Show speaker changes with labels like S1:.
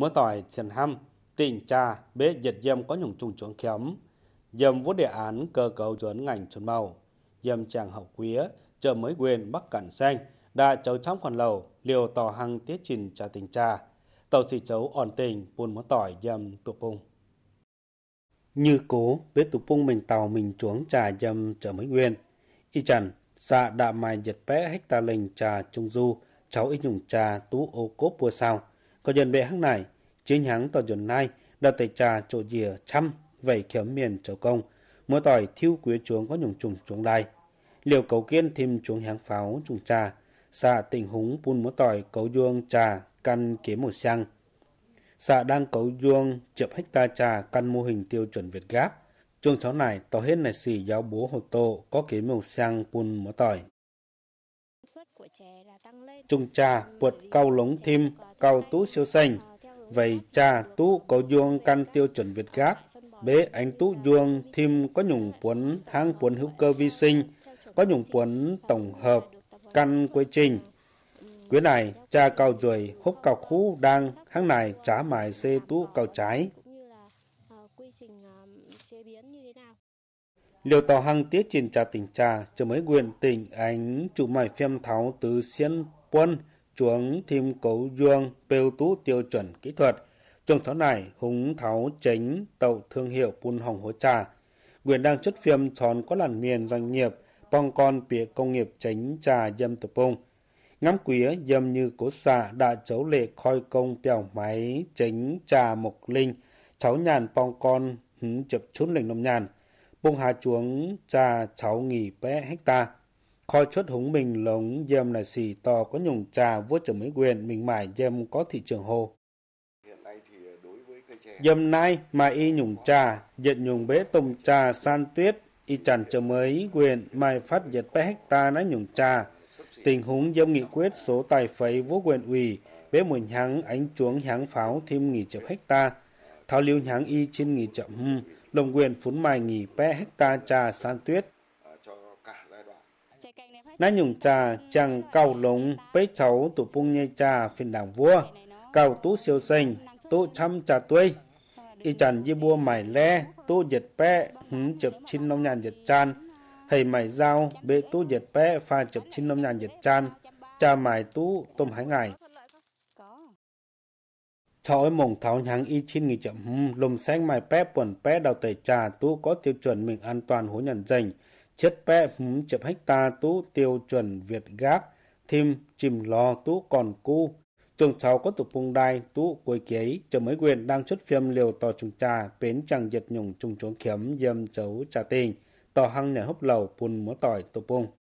S1: tỏi hâm มื่อต่อยเสียนห้ำ tỉnh trà bế dịch dâm có nhung trùng chuẩn khiếm dâm vốn đề án cơ cấu chuẩn ngành chuẩn màu dâm chàng hậu quía chợ mới quyền bắc cản xanh đã chấu trong khoản lầu liều tỏ hăng tiết trình trà tỉnh trà tàu xì chấu ổn tình buôn món tỏi dâm tụ bung như cố bế tụ bung mình tàu mình chuống trà dâm chợ mới quyền y chẳng xạ đạ mài giật pé hecta lình trà trung du cháu ít nhung trà tú ô cốp bua sao có dân bệ hắc này chính hắn tỏ dồn nay đã tẩy trà chỗ dìa trăm vẩy kiếm miền chỗ công mưa tỏi thiêu quý chuông có nhùng trùng chuông đai liều cầu kiên thêm chuông hàng pháo trùng trà xạ tình húng pun múa tỏi cấu dương trà căn kiếm một xăng xạ đang cấu dương chậm hecta trà căn mô hình tiêu chuẩn việt gáp chuông cháu này tỏ hết này xỉ giáo bố hồ tô có kiếm màu xăng pun múa tỏi Trung cha buộc cao lống thêm cao tú siêu xanh. Vậy cha tú có dương căn tiêu chuẩn Việt Gáp. Bế ánh tú dương thêm có nhùng cuốn hang cuốn hữu cơ vi sinh. Có nhùng cuốn tổng hợp căn ờ, quy trình. Quyến ờ, này cha cao rồi hốc cao khu đang hang này trả mài xê tú cao trái liều tỏ hăng tiết trình trà tỉnh trà, cho mấy quyền tỉnh ánh chủ mải phim tháo từ xiên quân, chuống thêm cấu dương, bêu tú tiêu chuẩn kỹ thuật. Trong sáu này, húng tháo chính tàu thương hiệu bùn hồng hố trà. Quyền đang chất phim tròn có làn miền doanh nghiệp, bong con bịa công nghiệp chính trà dâm tập bông. Ngắm quía dâm như cố xạ đã chấu lệ khoi công bèo máy chính trà mộc linh, cháu nhàn bong con hứng chập chút lệnh nông nhàn buông hà chuống trà cháu nghỉ bé hecta Khoi chốt húng mình lống dêm là xì to có nhùng trà vua trưởng mấy quyền mình mải dêm có thị trường hồ. dầm ờ, nay mà y nhùng trà, dệt nhùng bế tùng trà san tuyết, y tràn chờ mới quyền mai phát dệt bé hecta nói nhùng trà. Tình huống dâm nghị quyết số tài phấy vô quyền ủy, bế mùi nhắng ánh chuống nháng pháo thêm nghỉ chậm hecta. thao lưu nháng y trên nghỉ chậm hừm lồng quyền phún mài nghỉ bé hecta trà san tuyết. Ná nhùng trà chẳng cầu lống bế cháu tụ phung nhây trà phiên đảng vua, cầu tú siêu xanh, tụ chăm trà tuê. Y chàn dì bua mải le, tụ dệt bé, hứng chụp chín nông nhàn dệt chan. Hầy mải dao, bê tụ dệt bé, pha chụp chín nông nhàn dệt chan. Trà mải tú tôm hái ngải ôi mùng tháo nhang y chín nghỉ chậm hum lùm xanh mai bé buồn bé đào tẩy trà tu có tiêu chuẩn mình an toàn hố nhận dành chết bé hum chậm ta tu tiêu chuẩn việt gáp thêm chìm lò tu còn cu trường cháu có tục phung đai tu cuối kiấy chờ mấy quyền đang xuất phim liều tò trùng trà bến chẳng diệt nhùng trùng trốn kiếm dâm chấu trà tình tò hăng nhà hốc lầu phun múa tỏi tục phung